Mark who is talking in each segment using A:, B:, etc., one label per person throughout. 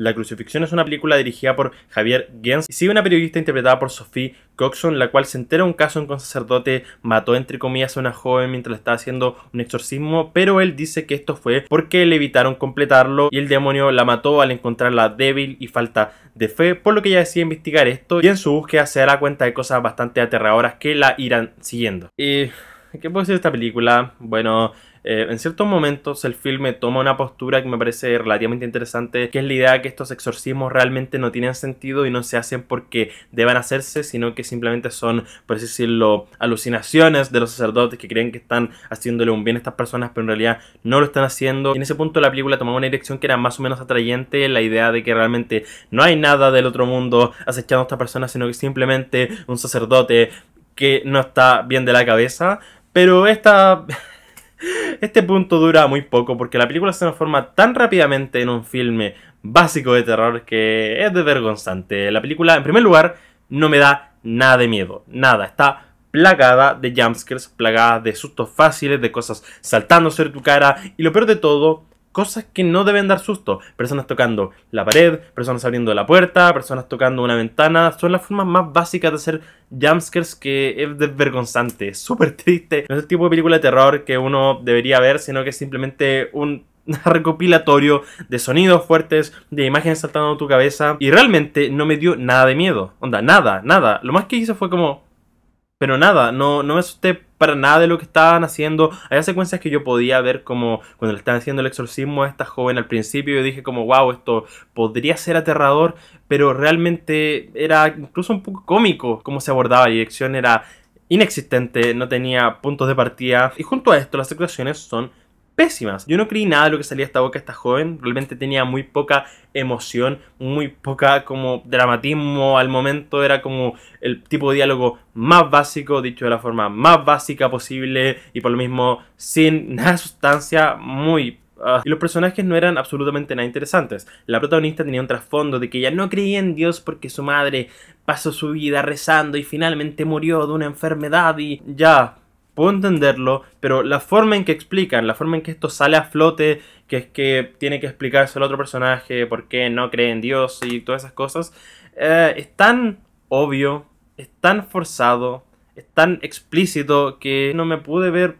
A: La crucifixión es una película dirigida por Javier Gens y sigue una periodista interpretada por Sophie Coxon, la cual se entera un caso en que un sacerdote mató entre comillas a una joven mientras estaba haciendo un exorcismo, pero él dice que esto fue porque le evitaron completarlo y el demonio la mató al encontrarla débil y falta de fe, por lo que ella decide investigar esto y en su búsqueda se dará cuenta de cosas bastante aterradoras que la irán siguiendo. ¿Y eh, ¿Qué puedo decir de esta película? Bueno, eh, en ciertos momentos el filme toma una postura que me parece relativamente interesante, que es la idea que estos exorcismos realmente no tienen sentido y no se hacen porque deban hacerse, sino que simplemente son, por así decirlo, alucinaciones de los sacerdotes que creen que están haciéndole un bien a estas personas, pero en realidad no lo están haciendo. Y en ese punto la película tomaba una dirección que era más o menos atrayente, la idea de que realmente no hay nada del otro mundo acechando a estas personas, sino que simplemente un sacerdote que no está bien de la cabeza. Pero esta, este punto dura muy poco porque la película se transforma tan rápidamente en un filme básico de terror que es vergonzante. La película, en primer lugar, no me da nada de miedo, nada. Está plagada de jumpscares, plagada de sustos fáciles, de cosas saltando sobre tu cara y lo peor de todo cosas que no deben dar susto. Personas tocando la pared, personas abriendo la puerta, personas tocando una ventana. Son las formas más básicas de hacer jumpscares que es desvergonzante, súper triste. No es el tipo de película de terror que uno debería ver, sino que es simplemente un recopilatorio de sonidos fuertes, de imágenes saltando a tu cabeza. Y realmente no me dio nada de miedo. Onda, nada, nada. Lo más que hice fue como pero nada, no, no me asusté para nada de lo que estaban haciendo. Hay secuencias que yo podía ver como cuando le estaban haciendo el exorcismo a esta joven al principio. Yo dije como, wow, esto podría ser aterrador, pero realmente era incluso un poco cómico cómo se abordaba. La dirección era inexistente, no tenía puntos de partida. Y junto a esto, las actuaciones son pésimas. Yo no creí nada de lo que salía a esta boca esta joven, realmente tenía muy poca emoción, muy poca como dramatismo al momento, era como el tipo de diálogo más básico, dicho de la forma más básica posible y por lo mismo sin nada de sustancia, muy ah. y los personajes no eran absolutamente nada interesantes. La protagonista tenía un trasfondo de que ella no creía en Dios porque su madre pasó su vida rezando y finalmente murió de una enfermedad y ya, puedo entenderlo, pero la forma en que explican, la forma en que esto sale a flote, que es que tiene que explicarse al otro personaje por qué no cree en Dios y todas esas cosas, eh, es tan obvio, es tan forzado, es tan explícito que no me pude ver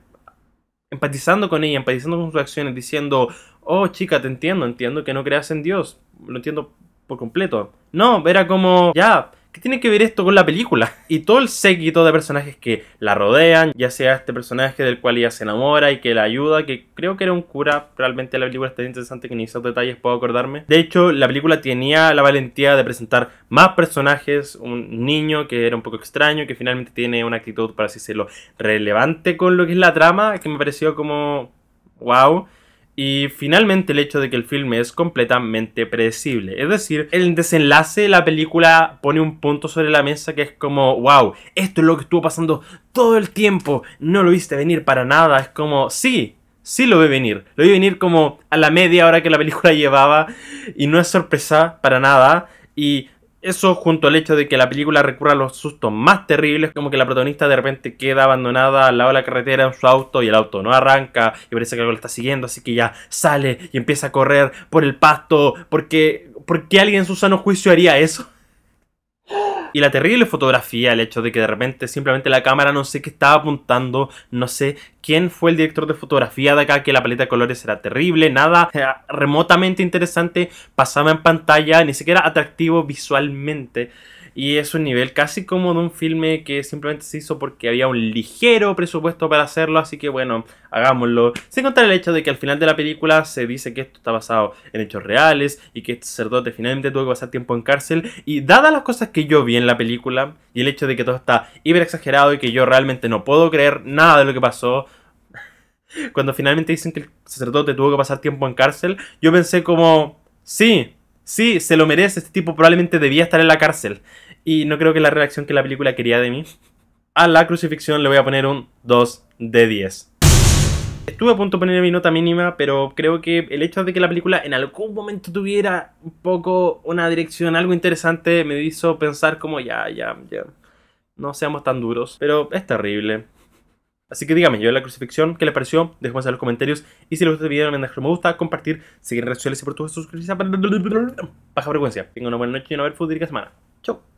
A: empatizando con ella, empatizando con sus acciones, diciendo, oh chica, te entiendo, entiendo que no creas en Dios, lo entiendo por completo. No, era como, ya, tiene que ver esto con la película? Y todo el séquito de personajes que la rodean, ya sea este personaje del cual ella se enamora y que la ayuda, que creo que era un cura, realmente la película está interesante que ni esos detalles puedo acordarme. De hecho, la película tenía la valentía de presentar más personajes, un niño que era un poco extraño, que finalmente tiene una actitud, para así decirlo, relevante con lo que es la trama, que me pareció como wow. Y finalmente el hecho de que el filme es completamente predecible. Es decir, el desenlace de la película pone un punto sobre la mesa que es como, wow, esto es lo que estuvo pasando todo el tiempo. No lo viste venir para nada. Es como, sí, sí lo vi venir. Lo vi venir como a la media hora que la película llevaba y no es sorpresa para nada. Y eso junto al hecho de que la película recurra a los sustos más terribles, como que la protagonista de repente queda abandonada al lado de la carretera en su auto y el auto no arranca y parece que algo la está siguiendo, así que ya sale y empieza a correr por el pasto, porque, porque alguien en su sano juicio haría eso. Y la terrible fotografía, el hecho de que de repente simplemente la cámara no sé qué estaba apuntando, no sé quién fue el director de fotografía de acá, que la paleta de colores era terrible, nada eh, remotamente interesante pasaba en pantalla, ni siquiera atractivo visualmente. Y es un nivel casi como de un filme que simplemente se hizo porque había un ligero presupuesto para hacerlo, así que bueno, hagámoslo. Sin contar el hecho de que al final de la película se dice que esto está basado en hechos reales y que este sacerdote finalmente tuvo que pasar tiempo en cárcel. Y dadas las cosas que yo vi en la película y el hecho de que todo está hiper exagerado y que yo realmente no puedo creer nada de lo que pasó, cuando finalmente dicen que el sacerdote tuvo que pasar tiempo en cárcel, yo pensé como, sí, sí, se lo merece, este tipo probablemente debía estar en la cárcel. Y no creo que la reacción que la película quería de mí. A la crucifixión le voy a poner un 2 de 10. Estuve a punto de poner mi nota mínima, pero creo que el hecho de que la película en algún momento tuviera un poco una dirección, algo interesante, me hizo pensar como ya, ya, ya. No seamos tan duros. Pero es terrible. Así que díganme, yo la crucifixión, ¿qué les pareció? Déjenme en los comentarios. Y si les gustó el video, no me un me gusta, compartir, seguir en redes sociales y por tu suscribirse Baja Frecuencia. tengo una buena noche y una buena semana. Chau.